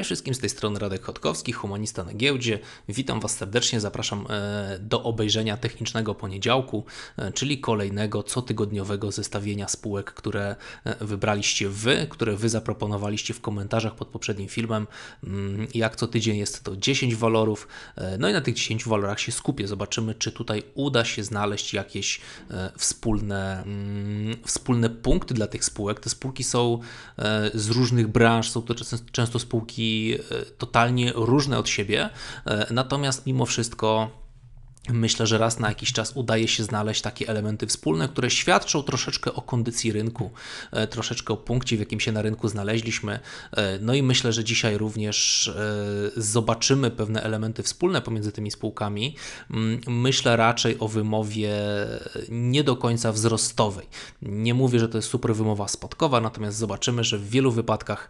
Cześć wszystkim, z tej strony Radek Chodkowski, humanista na giełdzie. Witam Was serdecznie, zapraszam e, do obejrzenia technicznego poniedziałku, e, czyli kolejnego cotygodniowego zestawienia spółek, które e, wybraliście Wy, które Wy zaproponowaliście w komentarzach pod poprzednim filmem. Mm, jak co tydzień jest to 10 walorów, no i na tych 10 walorach się skupię. Zobaczymy, czy tutaj uda się znaleźć jakieś wspólne, mm, wspólne punkty dla tych spółek. Te spółki są z różnych branż, są to często spółki E, totalnie różne od siebie, e, natomiast mimo wszystko Myślę, że raz na jakiś czas udaje się znaleźć takie elementy wspólne, które świadczą troszeczkę o kondycji rynku, e, troszeczkę o punkcie, w jakim się na rynku znaleźliśmy. E, no i myślę, że dzisiaj również e, zobaczymy pewne elementy wspólne pomiędzy tymi spółkami. Mm, myślę raczej o wymowie nie do końca wzrostowej. Nie mówię, że to jest super wymowa spadkowa, natomiast zobaczymy, że w wielu wypadkach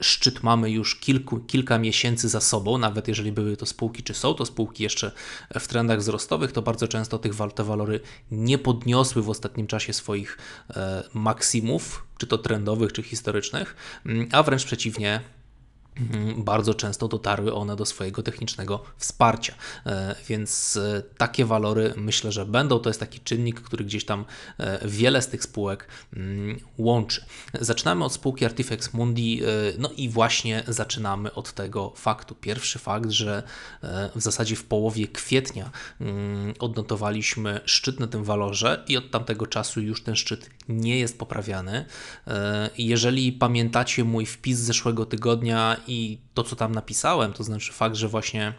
szczyt mamy już kilku, kilka miesięcy za sobą, nawet jeżeli były to spółki, czy są to spółki jeszcze w trendach trendach wzrostowych, to bardzo często tych te walory nie podniosły w ostatnim czasie swoich e, maksimów, czy to trendowych, czy historycznych, mm, a wręcz przeciwnie, Mhm, bardzo często dotarły one do swojego technicznego wsparcia. E, więc e, takie walory myślę, że będą. To jest taki czynnik, który gdzieś tam e, wiele z tych spółek mm, łączy. Zaczynamy od spółki Artifex Mundi, no i właśnie zaczynamy od tego faktu. Pierwszy fakt, że w zasadzie w połowie kwietnia mm, odnotowaliśmy szczyt na tym walorze i od tamtego czasu już ten szczyt nie jest poprawiany. Jeżeli pamiętacie mój wpis z zeszłego tygodnia i to, co tam napisałem, to znaczy fakt, że właśnie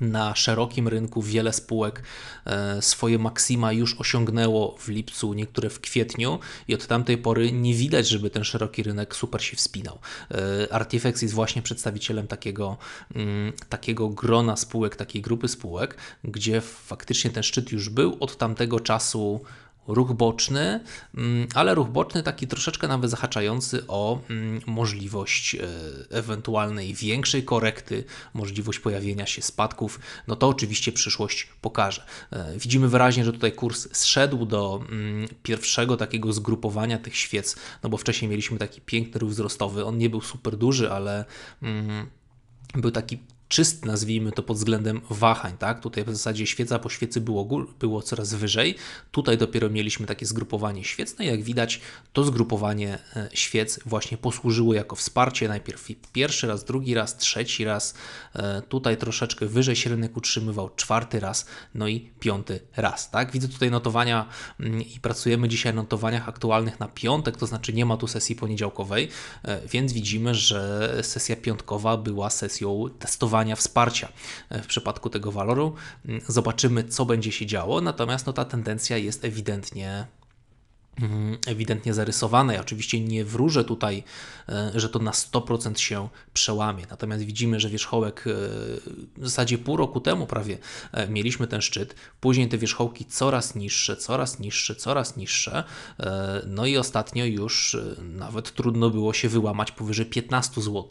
na szerokim rynku wiele spółek e, swoje maksima już osiągnęło w lipcu, niektóre w kwietniu i od tamtej pory nie widać, żeby ten szeroki rynek super się wspinał. E, Artifex jest właśnie przedstawicielem takiego, mm, takiego grona spółek, takiej grupy spółek, gdzie faktycznie ten szczyt już był od tamtego czasu ruch boczny, mm, ale ruch boczny taki troszeczkę nawet zahaczający o mm, możliwość e, ewentualnej większej korekty, możliwość pojawienia się spadków. No to oczywiście przyszłość pokaże. E, widzimy wyraźnie, że tutaj kurs zszedł do mm, pierwszego takiego zgrupowania tych świec, no bo wcześniej mieliśmy taki piękny ruch wzrostowy. On nie był super duży, ale był taki czysty, nazwijmy to pod względem wahań, tak? Tutaj w zasadzie świeca po świecy było, było coraz wyżej, tutaj dopiero mieliśmy takie zgrupowanie świec, no i jak widać to zgrupowanie e, świec właśnie posłużyło jako wsparcie, najpierw pierwszy raz, drugi raz, trzeci raz, e, tutaj troszeczkę wyżej się rynek utrzymywał, czwarty raz, no i piąty raz, tak? Widzę tutaj notowania mm, i pracujemy dzisiaj na notowaniach aktualnych na piątek, to znaczy nie ma tu sesji poniedziałkowej, e, więc widzimy, że sesja piątkowa była sesją testowania wsparcia e, w przypadku tego waloru. Mm, zobaczymy, co będzie się działo, natomiast no, ta tendencja jest ewidentnie Mm, ewidentnie zarysowane. Ja oczywiście nie wróżę tutaj, e, że to na 100% się przełamie. Natomiast widzimy, że wierzchołek e, w zasadzie pół roku temu prawie e, mieliśmy ten szczyt. Później te wierzchołki coraz niższe, coraz niższe, coraz niższe. No i ostatnio już nawet trudno było się wyłamać powyżej 15 zł.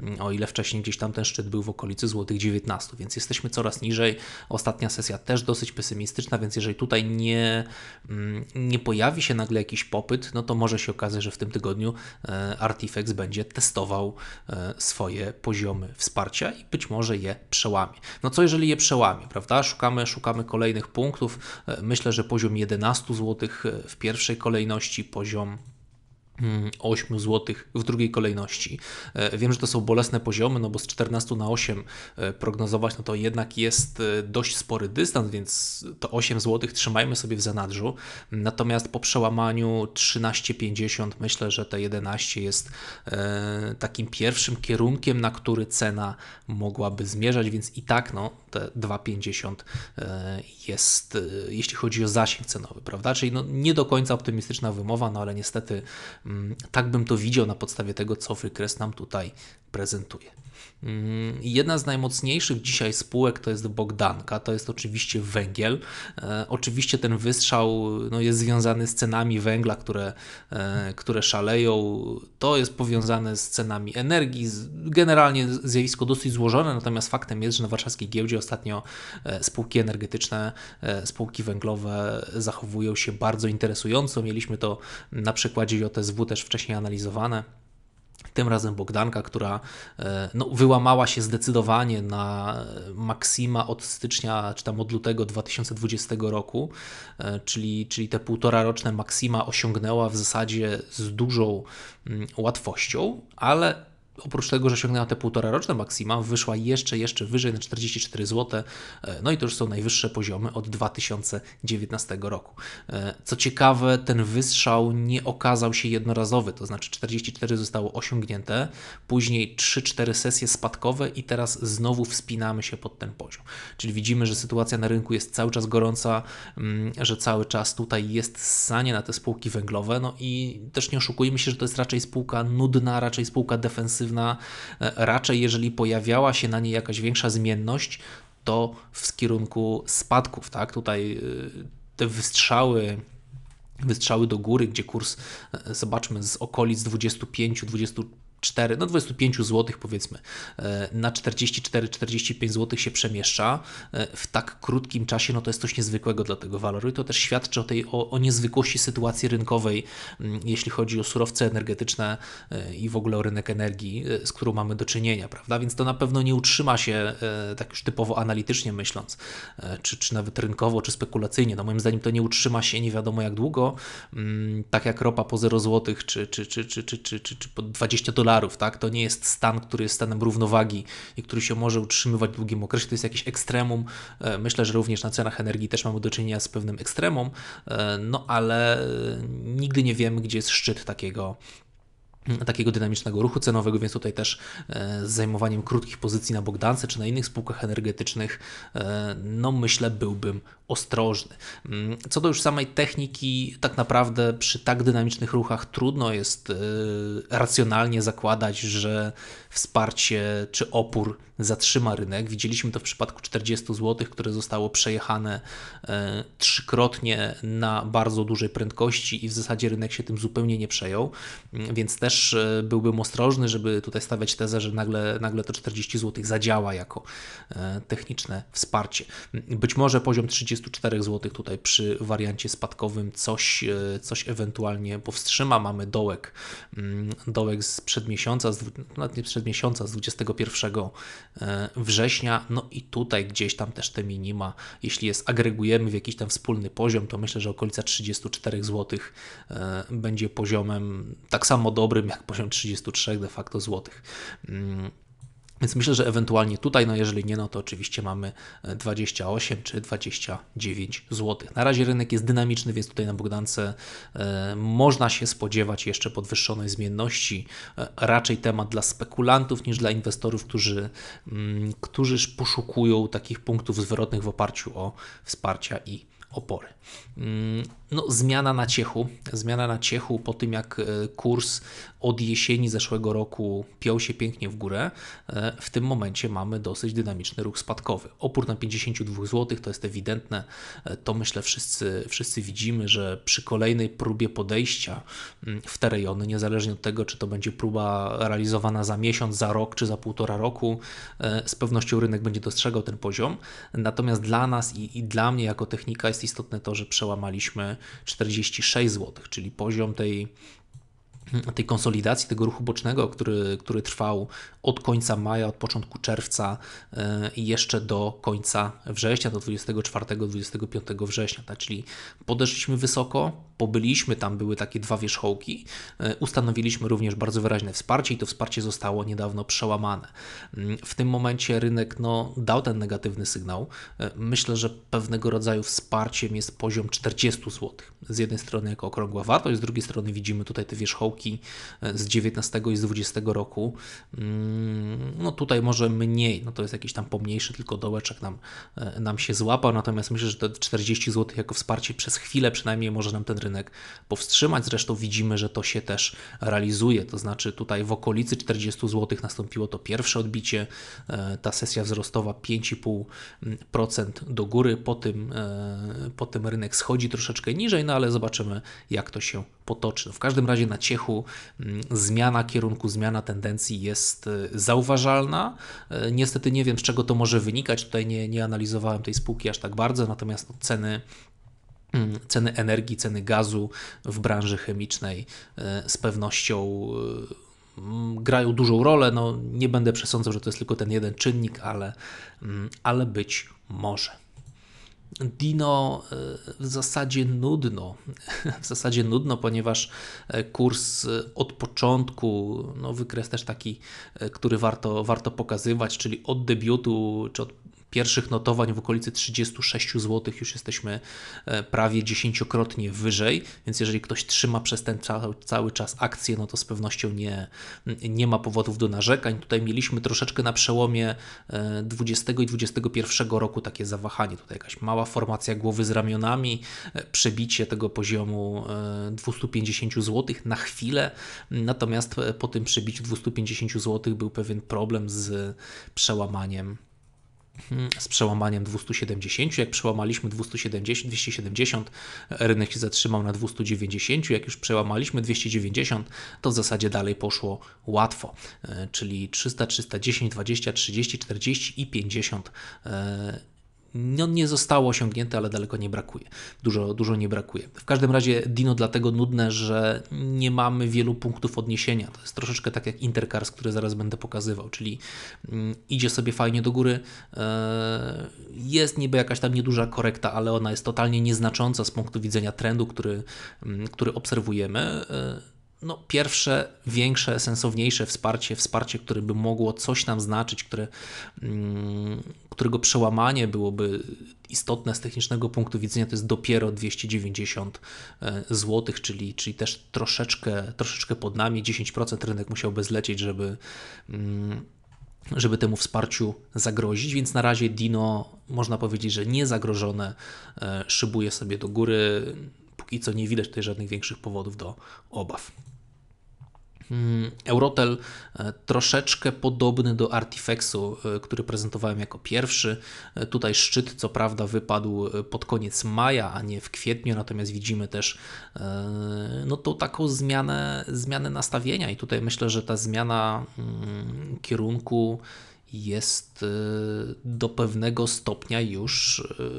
Mm, o ile wcześniej gdzieś tam ten szczyt był w okolicy złotych 19, więc jesteśmy coraz niżej. Ostatnia sesja też dosyć pesymistyczna, więc jeżeli tutaj nie, mm, nie pojawi się się nagle jakiś popyt, no to może się okazać, że w tym tygodniu e, Artifex będzie testował e, swoje poziomy wsparcia i być może je przełamie. No co jeżeli je przełamie, prawda? Szukamy, szukamy kolejnych punktów. E, myślę, że poziom 11 zł w pierwszej kolejności, poziom 8 mm, zł w drugiej kolejności. E, wiem, że to są bolesne poziomy, no bo z 14 na 8 e, prognozować, no to jednak jest e, dość spory dystans, więc to 8 zł trzymajmy sobie w zanadrzu. Natomiast po przełamaniu 13,50 myślę, że te 11 jest takim pierwszym kierunkiem, na który cena mogłaby zmierzać, więc i tak no, te 2,50 e, jest, e, jeśli chodzi o zasięg cenowy, prawda? Czyli no, nie do końca optymistyczna wymowa, no ale niestety mm, tak bym to widział na podstawie tego, co wykres nam tutaj prezentuje. Mhm. Jedna z najmocniejszych dzisiaj spółek to jest Bogdanka, to jest oczywiście węgiel. E, oczywiście ten wystrzał no, jest związany z cenami węgla, które, e, które szaleją. To jest powiązane z cenami energii. Generalnie zjawisko dosyć złożone, natomiast faktem jest, że na warszawskiej giełdzie ostatnio e, spółki energetyczne, spółki węglowe zachowują się bardzo interesująco. Mieliśmy to na przykładzie JSW też wcześniej analizowane. Tym razem Bogdanka, która e, no, wyłamała się zdecydowanie na Maksima od stycznia, czy tam od lutego 2020 roku, e, czyli, czyli te półtora roczne Maksima osiągnęła w zasadzie z dużą mm, łatwością, ale Oprócz tego, że osiągnęła te półtora roczne maksima, wyszła jeszcze, jeszcze wyżej na 44 zł. E, no i to już są najwyższe poziomy od 2019 roku. E, co ciekawe, ten wystrzał nie okazał się jednorazowy, to znaczy 44 zostało osiągnięte, później 3-4 sesje spadkowe i teraz znowu wspinamy się pod ten poziom. Czyli widzimy, że sytuacja na rynku jest cały czas gorąca, mm, że cały czas tutaj jest ssanie na te spółki węglowe. No i też nie oszukujmy się, że to jest raczej spółka nudna, raczej spółka defensywna intensywna, e, raczej jeżeli pojawiała się na niej jakaś większa zmienność, to w kierunku spadków, tak? Tutaj e, te wystrzały wystrzały do góry, gdzie kurs, e, zobaczmy, z okolic 25 20 4, no 25 zł powiedzmy, e, na 44-45 zł się przemieszcza e, w tak krótkim czasie, no to jest coś niezwykłego dla tego waloru i to też świadczy o tej, o, o niezwykłości sytuacji rynkowej, jeśli chodzi o surowce energetyczne e, i w ogóle o rynek energii, z którą mamy do czynienia, prawda? Więc to na pewno nie utrzyma się tak już typowo analitycznie myśląc, czy, czy nawet rynkowo, czy spekulacyjnie, no moim zdaniem to nie utrzyma się nie wiadomo jak długo, tak jak ropa po 0 zł, czy, czy, czy, czy, czy, czy, czy, czy po 20 dolarów dolarów, tak? To nie jest stan, który jest stanem równowagi i który się może utrzymywać w długim okresie, to jest jakiś ekstremum. E, myślę, że również na cenach energii też mamy do czynienia z pewnym ekstremum, e, no ale e, nigdy nie wiemy, gdzie jest szczyt takiego, takiego dynamicznego ruchu cenowego, więc tutaj też e, z zajmowaniem krótkich pozycji na Bogdance czy na innych spółkach energetycznych, e, no myślę, byłbym ostrożny. Mm, co do już samej techniki, tak naprawdę przy tak dynamicznych ruchach trudno jest e, racjonalnie zakładać, że wsparcie czy opór zatrzyma rynek. Widzieliśmy to w przypadku 40 zł, które zostało przejechane trzykrotnie na bardzo dużej prędkości i w zasadzie rynek się tym zupełnie nie przejął, mm, więc też też e, byłbym ostrożny, żeby tutaj stawiać tezę, że nagle, nagle to 40 zł zadziała jako e, techniczne wsparcie. Być może poziom 34 zł tutaj przy wariancie spadkowym coś, e, coś ewentualnie powstrzyma. Mamy dołek, mm, dołek z przedmiesiąca, z, no, nawet nie z 21 września. No i tutaj gdzieś tam też te minima, jeśli je agregujemy w jakiś tam wspólny poziom, to myślę, że okolica 34 zł będzie poziomem tak samo dobrym dobrym jak poziom 33 de facto złotych. Mm. Więc myślę, że ewentualnie tutaj, no jeżeli nie, no to oczywiście mamy 28 e, czy 29 zł. Na razie rynek jest dynamiczny, więc tutaj na Bogdance e, można się spodziewać jeszcze podwyższonej zmienności. E, raczej temat dla spekulantów niż dla inwestorów, którzy, mm, którzy poszukują takich punktów zwrotnych w oparciu o wsparcia i opory. Mm, no, zmiana na ciechu, zmiana na ciechu po tym jak kurs od jesieni zeszłego roku piął się pięknie w górę. E, w tym momencie mamy dosyć dynamiczny ruch spadkowy. Opór na 52 zł to jest ewidentne, e, to myślę wszyscy, wszyscy widzimy, że przy kolejnej próbie podejścia mm, w te rejony, niezależnie od tego, czy to będzie próba realizowana za miesiąc, za rok czy za półtora roku, e, z pewnością rynek będzie dostrzegał ten poziom. Natomiast dla nas i, i dla mnie jako technika jest istotne to, że przełamaliśmy 46 zł, czyli poziom tej tej konsolidacji tego ruchu bocznego, który, który trwał od końca maja, od początku czerwca e, i jeszcze do końca września, do 24-25 września, tak? czyli podeszliśmy wysoko, pobyliśmy tam, były takie dwa wierzchołki. E, ustanowiliśmy również bardzo wyraźne wsparcie i to wsparcie zostało niedawno przełamane. Mm, w tym momencie rynek no, dał ten negatywny sygnał. E, myślę, że pewnego rodzaju wsparciem jest poziom 40 zł. Z jednej strony jako okrągła wartość, z drugiej strony widzimy tutaj te wierzchołki e, z 19 i z 20 roku. Mm, no tutaj może mniej, no to jest jakiś tam pomniejszy, tylko dołeczek nam, nam się złapał, natomiast myślę, że te 40 zł jako wsparcie przez chwilę przynajmniej może nam ten rynek rynek powstrzymać. Zresztą widzimy, że to się też realizuje. To znaczy tutaj w okolicy 40 zł nastąpiło to pierwsze odbicie. E, ta sesja wzrostowa 5,5% do góry. Po tym, e, po tym rynek schodzi troszeczkę niżej, no ale zobaczymy, jak to się potoczy. No w każdym razie na ciechu mm, zmiana kierunku, zmiana tendencji jest e, zauważalna. Niestety nie wiem, z czego to może wynikać. Tutaj nie, nie analizowałem tej spółki aż tak bardzo, natomiast no ceny Mm, ceny energii, ceny gazu w branży chemicznej e, z pewnością e, grają dużą rolę. No, nie będę przesądzał, że to jest tylko ten jeden czynnik, ale, mm, ale być może. Dino e, w zasadzie nudno, w zasadzie nudno, ponieważ kurs od początku, no wykres też taki, który warto, warto pokazywać, czyli od debiutu, czy od pierwszych notowań w okolicy 36 zł już jesteśmy e, prawie dziesięciokrotnie wyżej, więc jeżeli ktoś trzyma przez ten cały czas akcję, no to z pewnością nie, nie ma powodów do narzekań. Tutaj mieliśmy troszeczkę na przełomie 20 e, i 21 roku takie zawahanie, tutaj jakaś mała formacja głowy z ramionami, e, przebicie tego poziomu 250 zł na chwilę, natomiast po tym przebiciu 250 zł był pewien problem z przełamaniem Hmm, z przełamaniem 270. Jak przełamaliśmy 270, 270, rynek się zatrzymał na 290. Jak już przełamaliśmy 290, to w zasadzie dalej poszło łatwo, e, czyli 300, 310, 20, 30, 40 i 50 no, nie zostało osiągnięte, ale daleko nie brakuje. Dużo, dużo nie brakuje. W każdym razie Dino dlatego nudne, że nie mamy wielu punktów odniesienia. To jest troszeczkę tak jak Intercars, który zaraz będę pokazywał, czyli mm, idzie sobie fajnie do góry. E, jest niby jakaś tam nieduża korekta, ale ona jest totalnie nieznacząca z punktu widzenia trendu, który, mm, który obserwujemy e, no, pierwsze, większe, sensowniejsze wsparcie, wsparcie, które by mogło coś nam znaczyć, które, mm, którego przełamanie byłoby istotne z technicznego punktu widzenia, to jest dopiero 290 e, zł, czyli, czyli też troszeczkę, troszeczkę pod nami, 10% rynek musiałby zlecieć, żeby mm, żeby temu wsparciu zagrozić, więc na razie Dino można powiedzieć, że niezagrożone e, szybuje sobie do góry, póki co nie widać tutaj żadnych większych powodów do obaw. Mm, Eurotel e, troszeczkę podobny do Artifexu, e, który prezentowałem jako pierwszy. E, tutaj szczyt co prawda wypadł pod koniec maja, a nie w kwietniu, natomiast widzimy też no, tą taką zmianę, zmianę nastawienia i tutaj myślę, że ta zmiana mm, kierunku jest y, do pewnego stopnia już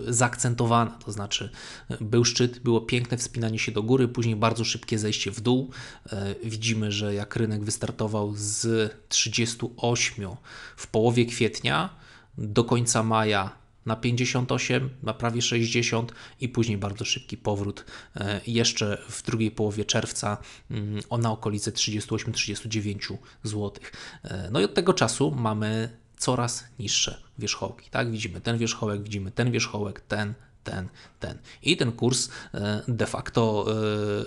y, zaakcentowana. To znaczy, y, był szczyt, było piękne wspinanie się do góry, później bardzo szybkie zejście w dół. Widzimy, że jak rynek wystartował z 38 w połowie kwietnia do końca maja na 58, na prawie 60 i później bardzo szybki powrót jeszcze w drugiej połowie czerwca mm, o na okolice 38-39 zł. No i od tego czasu mamy coraz niższe wierzchołki. Tak, widzimy ten wierzchołek, widzimy ten wierzchołek, ten, ten, ten. I ten kurs e, de facto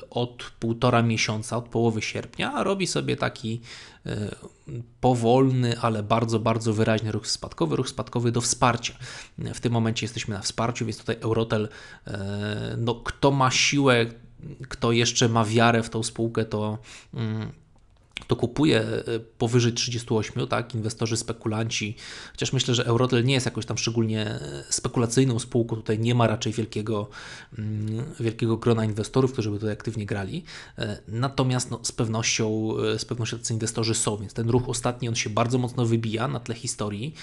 e, od półtora miesiąca, od połowy sierpnia robi sobie taki e, powolny, ale bardzo, bardzo wyraźny ruch spadkowy, ruch spadkowy do wsparcia. W tym momencie jesteśmy na wsparciu, więc tutaj Eurotel, no kto ma siłę, kto jeszcze ma wiarę w tą spółkę, to mm, to kupuje e, powyżej 38, tak, inwestorzy, spekulanci, chociaż myślę, że Eurotel nie jest jakoś tam szczególnie e, spekulacyjną spółką, tutaj nie ma raczej wielkiego, mm, wielkiego grona inwestorów, którzy by tutaj aktywnie grali, e, natomiast no, z, pewnością, z pewnością tacy inwestorzy są, więc ten ruch ostatni, on się bardzo mocno wybija na tle historii,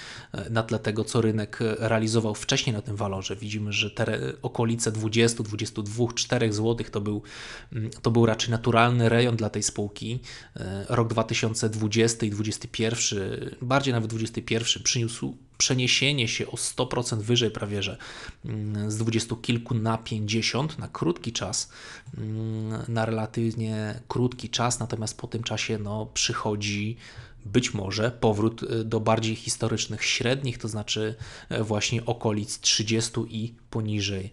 na tle tego, co rynek realizował wcześniej na tym walorze. Widzimy, że te okolice 20, 22, 4 zł to był, mm, to był raczej naturalny rejon dla tej spółki, rok 2020 i 2021, bardziej nawet 2021, przyniósł przeniesienie się o 100% wyżej prawie, że mm, z dwudziestu kilku na 50 na krótki czas, mm, na relatywnie krótki czas, natomiast po tym czasie no, przychodzi być może powrót y, do bardziej historycznych średnich, to znaczy e, właśnie okolic 30 i poniżej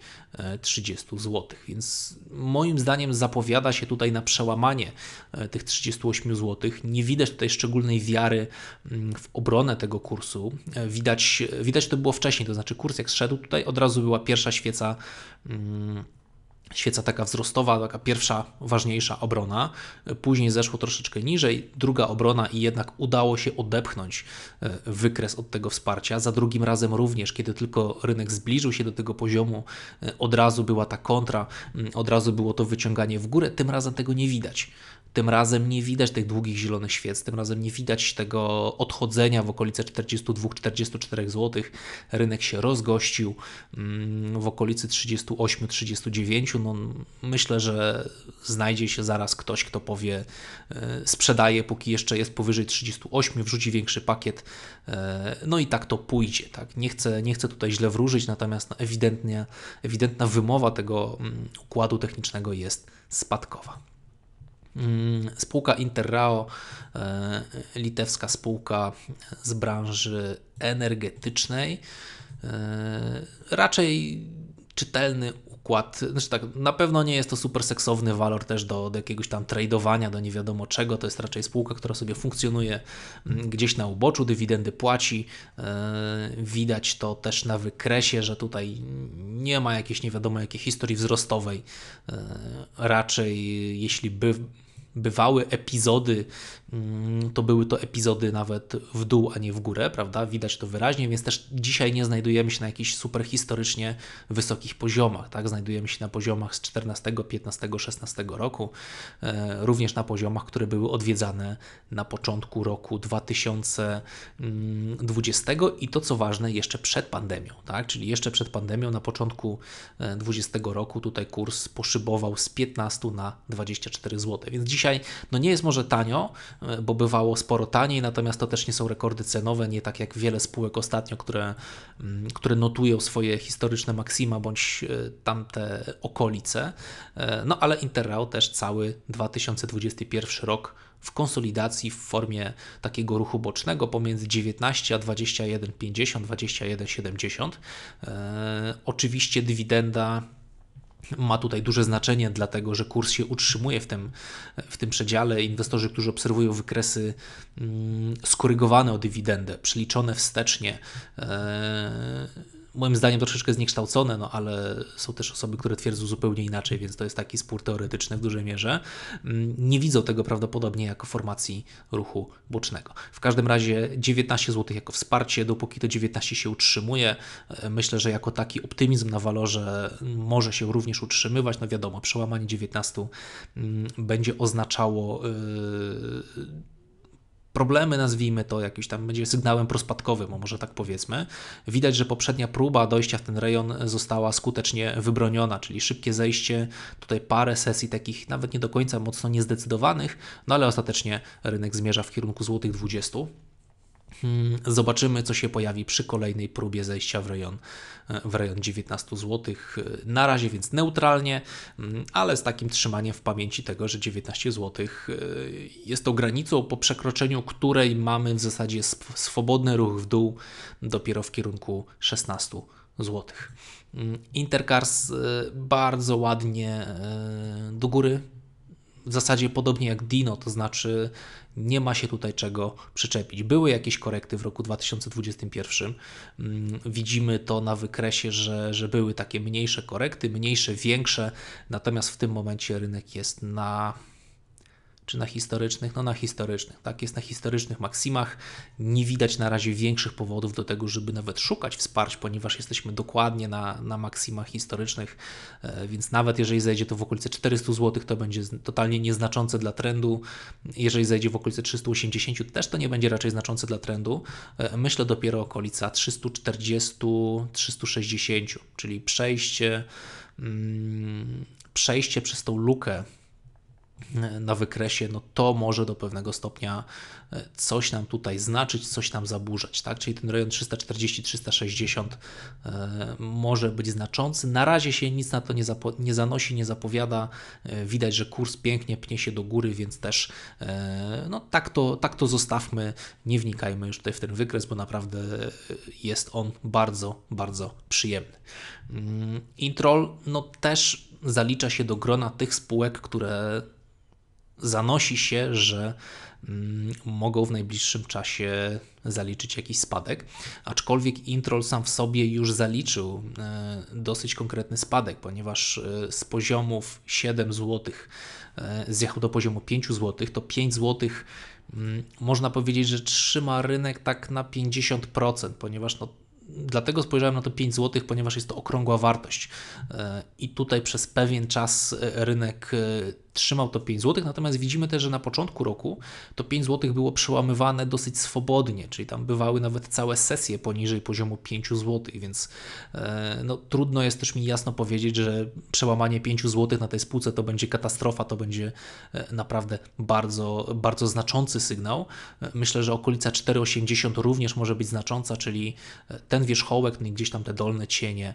30 e, zł. Więc moim zdaniem zapowiada się tutaj na przełamanie e, tych 38 zł. Nie widać tutaj szczególnej wiary mm, w obronę tego kursu. Widać, widać to było wcześniej, to znaczy kurs jak zszedł, tutaj od razu była pierwsza świeca. Mm, świeca taka wzrostowa, taka pierwsza ważniejsza obrona. Później zeszło troszeczkę niżej, druga obrona i jednak udało się odepchnąć e, wykres od tego wsparcia. Za drugim razem również, kiedy tylko rynek zbliżył się do tego poziomu, e, od razu była ta kontra, od razu było to wyciąganie w górę. Tym razem tego nie widać. Tym razem nie widać tych długich zielonych świec, tym razem nie widać tego odchodzenia w okolice 42-44 zł. Rynek się rozgościł mm, w okolicy 38-39. No, myślę, że znajdzie się zaraz ktoś, kto powie: e, sprzedaje, póki jeszcze jest powyżej 38, wrzuci większy pakiet. E, no i tak to pójdzie. Tak? Nie, chcę, nie chcę tutaj źle wróżyć, natomiast no, ewidentnie, ewidentna wymowa tego mm, układu technicznego jest spadkowa. Mm, spółka Interrao, e, litewska spółka z branży energetycznej, e, raczej czytelny wkład, znaczy tak, na pewno nie jest to super seksowny walor też do, do jakiegoś tam tradowania, do nie wiadomo czego, to jest raczej spółka, która sobie funkcjonuje mm, gdzieś na uboczu, dywidendy płaci, e, widać to też na wykresie, że tutaj nie ma jakiejś nie wiadomo jakiej historii wzrostowej, e, raczej jeśli by bywały epizody Mm, to były to epizody nawet w dół, a nie w górę, prawda? Widać to wyraźnie, więc też dzisiaj nie znajdujemy się na jakichś super historycznie wysokich poziomach, tak? Znajdujemy się na poziomach z 14, 15, 16 roku, e, również na poziomach, które były odwiedzane na początku roku 2020 i to co ważne, jeszcze przed pandemią, tak? Czyli jeszcze przed pandemią, na początku 20 e, roku tutaj kurs poszybował z 15 na 24 zł, więc dzisiaj no nie jest może tanio, E, bo bywało sporo taniej, natomiast to też nie są rekordy cenowe, nie tak jak wiele spółek ostatnio, które, mm, które notują swoje historyczne maksima bądź e, tamte okolice. E, no ale Interrail też cały 2021 rok w konsolidacji w formie takiego ruchu bocznego pomiędzy 19 a 21,50, 21,70. oczywiście dywidenda ma tutaj duże znaczenie, dlatego że kurs się utrzymuje w tym, w tym przedziale. Inwestorzy, którzy obserwują wykresy mm, skorygowane o dywidendę, przeliczone wstecznie, e, moim zdaniem troszeczkę zniekształcone, no ale są też osoby, które twierdzą zupełnie inaczej, więc to jest taki spór teoretyczny w dużej mierze. Mm, nie widzą tego prawdopodobnie jako formacji ruchu bocznego. W każdym razie 19 zł jako wsparcie, dopóki to 19 się utrzymuje, e, myślę, że jako taki optymizm na walorze mm, może się również utrzymywać. No wiadomo, przełamanie 19 mm, będzie oznaczało e, problemy, nazwijmy to jakimś tam, będzie sygnałem prospadkowym, może tak powiedzmy. Widać, że poprzednia próba dojścia w ten rejon została skutecznie wybroniona, czyli szybkie zejście, tutaj parę sesji takich nawet nie do końca mocno niezdecydowanych, no ale ostatecznie rynek zmierza w kierunku złotych 20. Hmm, zobaczymy, co się pojawi przy kolejnej próbie zejścia w rejon, w rejon 19 zł. Na razie więc neutralnie, hmm, ale z takim trzymaniem w pamięci tego, że 19 zł y, jest to granicą, po przekroczeniu której mamy w zasadzie swobodny ruch w dół dopiero w kierunku 16 zł. Hmm, Intercars y, bardzo ładnie y, do góry w zasadzie podobnie jak Dino, to znaczy nie ma się tutaj czego przyczepić. Były jakieś korekty w roku 2021. Mm, widzimy to na wykresie, że, że były takie mniejsze korekty, mniejsze, większe, natomiast w tym momencie rynek jest na czy na historycznych? No na historycznych, tak jest na historycznych maksimach. Nie widać na razie większych powodów do tego, żeby nawet szukać wsparć, ponieważ jesteśmy dokładnie na, na maksimach historycznych, e, więc nawet jeżeli zejdzie to w okolice 400 zł, to będzie totalnie nieznaczące dla trendu. Jeżeli zejdzie w okolice 380, też to nie będzie raczej znaczące dla trendu. E, myślę dopiero okolica 340-360, czyli przejście, mm, przejście przez tą lukę na wykresie, no to może do pewnego stopnia e, coś nam tutaj znaczyć, coś nam zaburzać, tak? Czyli ten rejon 340-360 e, może być znaczący. Na razie się nic na to nie, nie zanosi, nie zapowiada. E, widać, że kurs pięknie pnie się do góry, więc też no tak to, tak to zostawmy, nie wnikajmy już tutaj w ten wykres, bo naprawdę jest on bardzo, bardzo przyjemny. Mm, Introl, no też zalicza się do grona tych spółek, które zanosi się, że mm, mogą w najbliższym czasie zaliczyć jakiś spadek. Aczkolwiek Introl sam w sobie już zaliczył e, dosyć konkretny spadek, ponieważ e, z poziomów 7 zł zjechał do poziomu 5 zł, to 5 zł mm, można powiedzieć, że trzyma rynek tak na 50%, ponieważ no, dlatego spojrzałem na to 5 zł, ponieważ jest to okrągła wartość. E, I tutaj przez pewien czas rynek trzymał to 5 zł, natomiast widzimy też, że na początku roku to 5 zł było przełamywane dosyć swobodnie, czyli tam bywały nawet całe sesje poniżej poziomu 5 zł, więc e, no, trudno jest też mi jasno powiedzieć, że przełamanie 5 zł na tej spółce to będzie katastrofa, to będzie e, naprawdę bardzo, bardzo znaczący sygnał. E, myślę, że okolica 4,80 również może być znacząca, czyli ten wierzchołek, no gdzieś tam te dolne cienie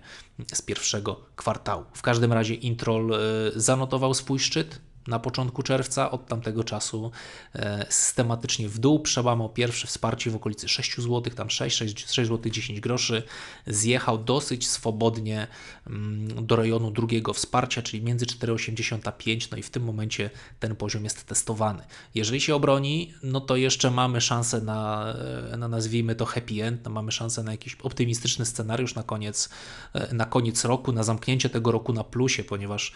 z pierwszego kwartału. W każdym razie Introl zanotował swój szczyt, na początku czerwca. Od tamtego czasu e, systematycznie w dół przełamał pierwsze wsparcie w okolicy 6 zł, tam 6, 6, 6 ,10 zł 10 groszy. Zjechał dosyć swobodnie mm, do rejonu drugiego wsparcia, czyli między 4,85, no i w tym momencie ten poziom jest testowany. Jeżeli się obroni, no to jeszcze mamy szansę na, e, na nazwijmy to happy end, no mamy szansę na jakiś optymistyczny scenariusz na koniec, e, na koniec roku, na zamknięcie tego roku na plusie, ponieważ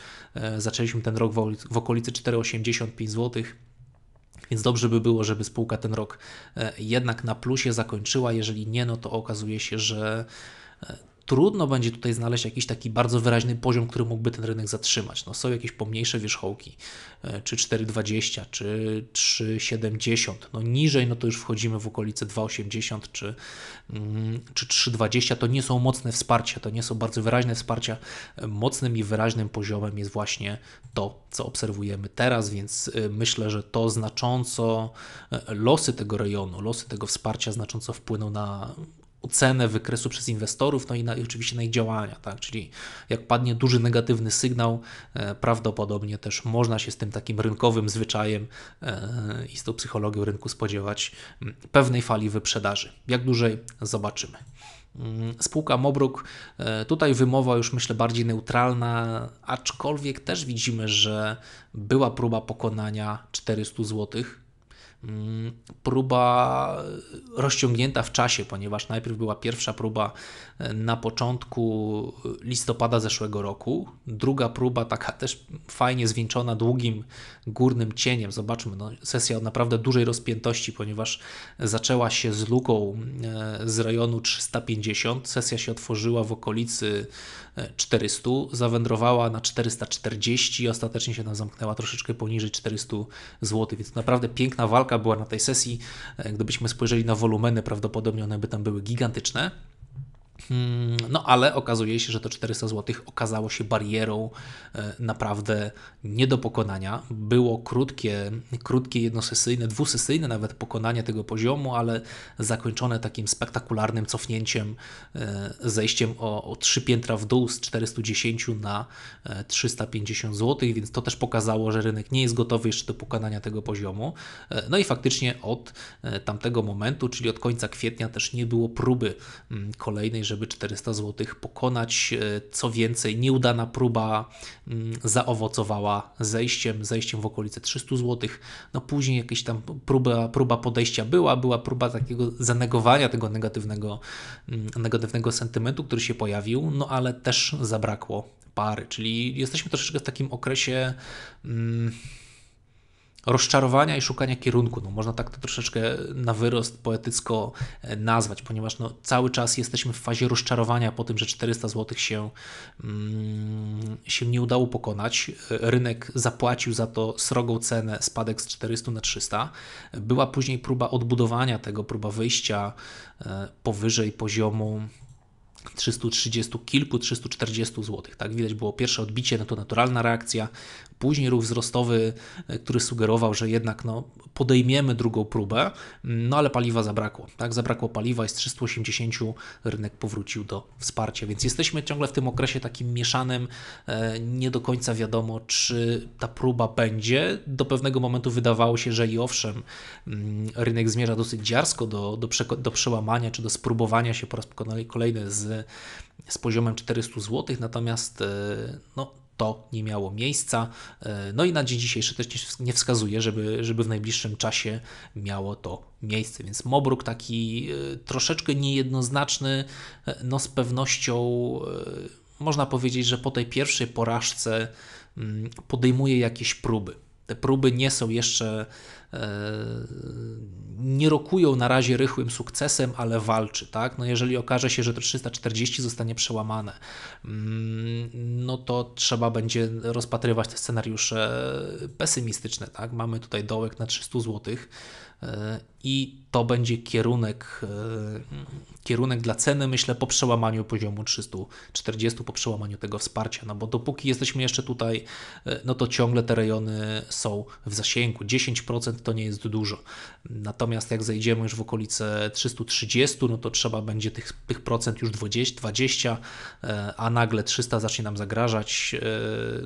zaczęliśmy ten rok w okolicy okolicy 4,85 zł. Więc dobrze by było, żeby spółka ten rok e, jednak na plusie zakończyła. Jeżeli nie, no to okazuje się, że e, trudno będzie tutaj znaleźć jakiś taki bardzo wyraźny poziom, który mógłby ten rynek zatrzymać. No, są jakieś pomniejsze wierzchołki, e, czy 4,20, czy 3,70. No, niżej no to już wchodzimy w okolice 2,80 czy, mm, czy 3,20. To nie są mocne wsparcia, to nie są bardzo wyraźne wsparcia. E, mocnym i wyraźnym poziomem jest właśnie to, co obserwujemy teraz, więc e, myślę, że to znacząco losy tego rejonu, losy tego wsparcia znacząco wpłyną na ocenę wykresu przez inwestorów, no i, na, i oczywiście na ich działania, tak? Czyli jak padnie duży negatywny sygnał, e, prawdopodobnie też można się z tym takim rynkowym zwyczajem e, i z tą psychologią rynku spodziewać mm, pewnej fali wyprzedaży. Jak dłużej zobaczymy. Mm, spółka Mobruk, e, tutaj wymowa już myślę bardziej neutralna, aczkolwiek też widzimy, że była próba pokonania 400 złotych Mm, próba e, rozciągnięta w czasie, ponieważ najpierw była pierwsza próba na początku listopada zeszłego roku. Druga próba, taka też fajnie zwieńczona długim górnym cieniem. Zobaczmy, no, sesja o naprawdę dużej rozpiętości, ponieważ zaczęła się z luką e, z rejonu 350. Sesja się otworzyła w okolicy 400, e, zawędrowała na 440 i ostatecznie się tam zamknęła troszeczkę poniżej 400 zł. Więc naprawdę piękna walka była na tej sesji. E, gdybyśmy spojrzeli na wolumeny, prawdopodobnie one by tam były gigantyczne. Hmm, no ale okazuje się, że to 400 zł okazało się barierą e, naprawdę nie do pokonania. Było krótkie, krótkie jednosesyjne, dwusesyjne nawet pokonanie tego poziomu, ale zakończone takim spektakularnym cofnięciem, e, zejściem o, o 3 piętra w dół z 410 na 350 e, zł, więc to też pokazało, że rynek nie jest gotowy jeszcze do pokonania tego poziomu. No i faktycznie od tamtego momentu, czyli od końca kwietnia też nie było próby mm, kolejnej, żeby 400 zł pokonać. E, co więcej, nieudana próba mm, zaowocowała zejściem, zejściem w okolice 300 zł. No później jakaś tam próba, próba podejścia była, była próba takiego zanegowania tego negatywnego, mm, negatywnego sentymentu, który się pojawił, no ale też zabrakło pary, czyli jesteśmy troszeczkę w takim okresie. Mm, rozczarowania i szukania kierunku. No, można tak to troszeczkę na wyrost poetycko e, nazwać, ponieważ no, cały czas jesteśmy w fazie rozczarowania po tym, że 400 zł się, mm, się nie udało pokonać. E, rynek zapłacił za to srogą cenę, spadek z 400 na 300. Była później próba odbudowania tego, próba wyjścia e, powyżej poziomu 330 kilku, 340 zł. Tak widać było pierwsze odbicie, no to naturalna reakcja, Później ruch wzrostowy, e, który sugerował, że jednak no, podejmiemy drugą próbę, no ale paliwa zabrakło. Tak, zabrakło paliwa i z 380 rynek powrócił do wsparcia, więc jesteśmy ciągle w tym okresie takim mieszanym. E, nie do końca wiadomo, czy ta próba będzie. Do pewnego momentu wydawało się, że i owszem, mm, rynek zmierza dosyć dziarsko do, do, do przełamania czy do spróbowania się po raz kolejny z, z poziomem 400 zł, natomiast e, no, to nie miało miejsca. E, no i na dzień dzisiejszy też nie wskazuje, żeby, żeby w najbliższym czasie miało to miejsce. Więc Mobruk taki e, troszeczkę niejednoznaczny, e, no z pewnością można powiedzieć, że po tej pierwszej porażce mm, podejmuje jakieś próby. Te próby nie są jeszcze E, nie rokują na razie rychłym sukcesem, ale walczy. Tak? No jeżeli okaże się, że to 340 zostanie przełamane, mm, no to trzeba będzie rozpatrywać te scenariusze pesymistyczne. Tak? Mamy tutaj dołek na 300 zł i to będzie kierunek, e, kierunek dla ceny, myślę, po przełamaniu poziomu 340, po przełamaniu tego wsparcia, no bo dopóki jesteśmy jeszcze tutaj, e, no to ciągle te rejony są w zasięgu. 10% to nie jest dużo. Natomiast jak zejdziemy już w okolice 330, no to trzeba będzie tych, tych procent już 20, 20, e, a nagle 300 zacznie nam zagrażać.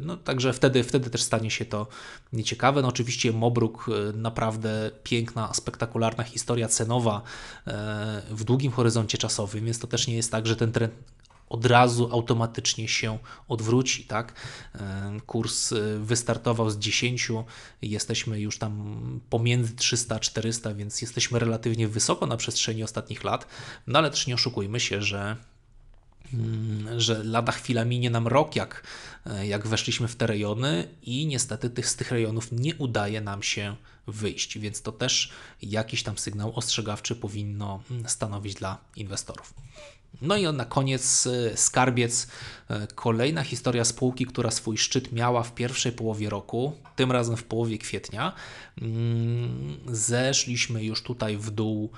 No także wtedy, wtedy też stanie się to nieciekawe. No oczywiście Mobruk naprawdę piękna, spektakularna popularna historia cenowa e, w długim horyzoncie czasowym, więc to też nie jest tak, że ten trend od razu automatycznie się odwróci. Tak? E, kurs e, wystartował z 10, jesteśmy już tam pomiędzy 300 a 400, więc jesteśmy relatywnie wysoko na przestrzeni ostatnich lat, no ale też nie oszukujmy się, że mm, że lada chwila minie nam rok, jak, jak weszliśmy w te rejony, i niestety tych, z tych rejonów nie udaje nam się wyjść, więc to też jakiś tam sygnał ostrzegawczy powinno mm, stanowić dla inwestorów. No i na koniec y, skarbiec. Y, kolejna historia spółki, która swój szczyt miała w pierwszej połowie roku, tym razem w połowie kwietnia. Mm, zeszliśmy już tutaj w dół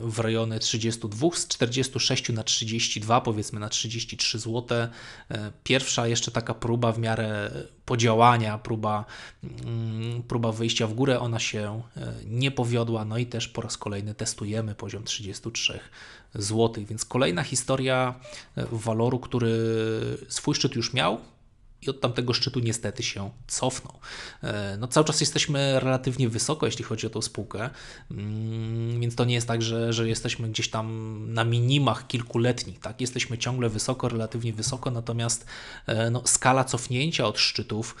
w rejony 32 z 46 na 32, powiedzmy na 33 zł. Pierwsza jeszcze taka próba w miarę podziałania, próba, mm, próba wyjścia w górę, ona się e, nie powiodła. No i też po raz kolejny testujemy poziom 33 zł, więc kolejna historia e, waloru, który swój szczyt już miał, i od tamtego szczytu niestety się cofnął. E, no, cały czas jesteśmy relatywnie wysoko, jeśli chodzi o tą spółkę, mm, więc to nie jest tak, że, że jesteśmy gdzieś tam na minimach kilkuletnich. Tak? Jesteśmy ciągle wysoko, relatywnie wysoko, natomiast e, no, skala cofnięcia od szczytów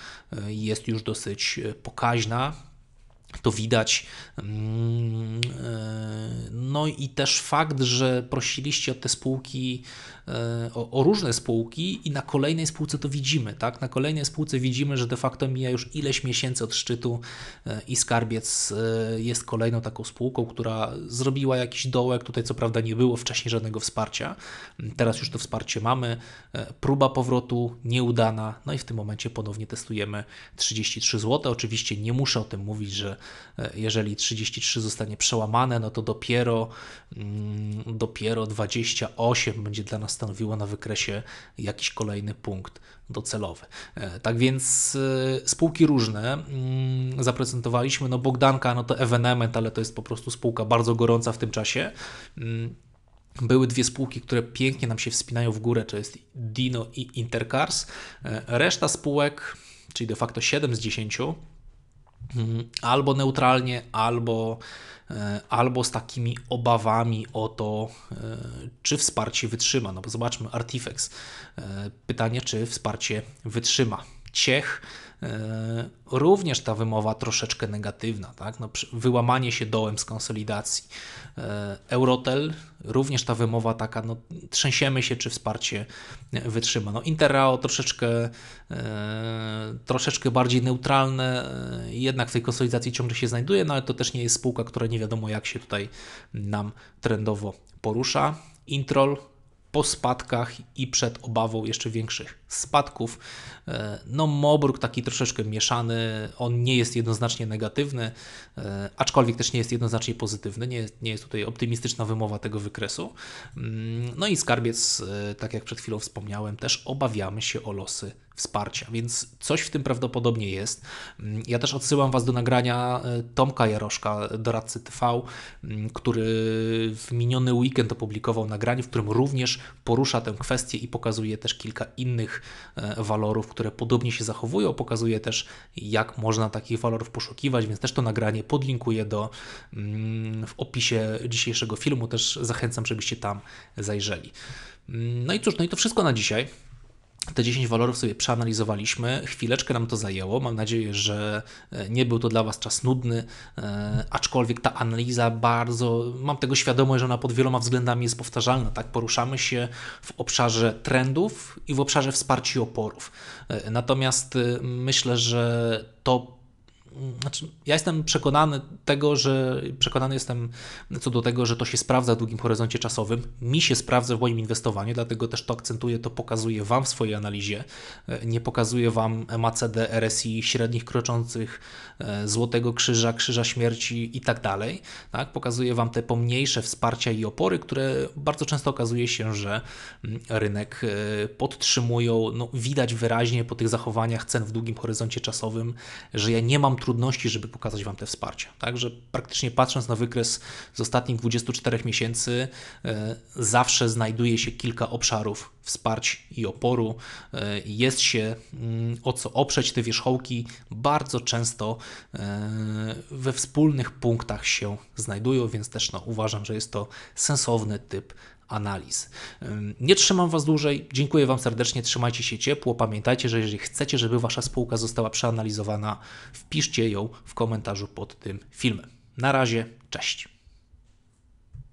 e, jest już dosyć pokaźna. To widać. Mm, no i też fakt, że prosiliście o te spółki, e, o, o, różne spółki i na kolejnej spółce to widzimy, tak? Na kolejnej spółce widzimy, że de facto mija już ileś miesięcy od szczytu e, i Skarbiec e, jest kolejną taką spółką, która zrobiła jakiś dołek. Tutaj co prawda nie było wcześniej żadnego wsparcia. Teraz już to wsparcie mamy. Próba powrotu nieudana. No i w tym momencie ponownie testujemy 33 zł. Oczywiście nie muszę o tym mówić, że jeżeli 33 zostanie przełamane, no to dopiero Mm, dopiero, 28 będzie dla nas stanowiło na wykresie jakiś kolejny punkt docelowy. E, tak więc e, spółki różne mm, zaprezentowaliśmy. No Bogdanka, no to ewenement, ale to jest po prostu spółka bardzo gorąca w tym czasie. Mm, były dwie spółki, które pięknie nam się wspinają w górę, to jest Dino i Intercars. E, reszta spółek, czyli de facto 7 z 10, Mhm. albo neutralnie, albo, e, albo z takimi obawami o to, e, czy wsparcie wytrzyma. No bo zobaczmy, Artifex. E, pytanie, czy wsparcie wytrzyma. Ciech e, również ta wymowa troszeczkę negatywna, tak? no, wyłamanie się dołem z konsolidacji. E, Eurotel, również ta wymowa taka, no, trzęsiemy się, czy wsparcie wytrzyma. No, Interrao troszeczkę, e, troszeczkę bardziej neutralne, jednak w tej konsolidacji ciągle się znajduje, no ale to też nie jest spółka, która nie wiadomo jak się tutaj nam trendowo porusza. Introl po spadkach i przed obawą jeszcze większych spadków. E, no, Moburg taki troszeczkę mieszany, on nie jest jednoznacznie negatywny, e, aczkolwiek też nie jest jednoznacznie pozytywny, nie jest, nie jest tutaj optymistyczna wymowa tego wykresu. Mm, no i skarbiec, e, tak jak przed chwilą wspomniałem, też obawiamy się o losy wsparcia, więc coś w tym prawdopodobnie jest. Ja też odsyłam Was do nagrania e, Tomka Jaroszka, doradcy TV, który w miniony weekend opublikował nagranie, w którym również porusza tę kwestię i pokazuje też kilka innych e, walorów, które podobnie się zachowują. Pokazuje też, jak można takich walorów poszukiwać, więc też to nagranie podlinkuję do, w opisie dzisiejszego filmu. Też zachęcam, żebyście tam zajrzeli. No i cóż, no i to wszystko na dzisiaj te 10 walorów sobie przeanalizowaliśmy, chwileczkę nam to zajęło. Mam nadzieję, że e, nie był to dla Was czas nudny, e, aczkolwiek ta analiza bardzo, mam tego świadomość, że ona pod wieloma względami jest powtarzalna. Tak, poruszamy się w obszarze trendów i w obszarze wsparcia oporów. E, natomiast myślę, że to znaczy, ja jestem przekonany tego, że przekonany jestem co do tego, że to się sprawdza w długim horyzoncie czasowym. Mi się sprawdza w moim inwestowaniu, dlatego też to akcentuję, to pokazuję Wam w swojej analizie. E, nie pokazuję Wam MACD, RSI, średnich kroczących, e, złotego krzyża, krzyża śmierci i tak dalej. Tak? Pokazuję Wam te pomniejsze wsparcia i opory, które bardzo często okazuje się, że mm, rynek e, podtrzymują. No, widać wyraźnie po tych zachowaniach cen w długim horyzoncie czasowym, że ja nie mam trudności, żeby pokazać Wam te wsparcie. Także praktycznie patrząc na wykres z ostatnich 24 miesięcy, e, zawsze znajduje się kilka obszarów wsparć i oporu. E, jest się mm, o co oprzeć te wierzchołki. Bardzo często e, we wspólnych punktach się znajdują, więc też no, uważam, że jest to sensowny typ analiz. Nie trzymam Was dłużej. Dziękuję Wam serdecznie. Trzymajcie się ciepło. Pamiętajcie, że jeżeli chcecie, żeby Wasza spółka została przeanalizowana, wpiszcie ją w komentarzu pod tym filmem. Na razie, cześć.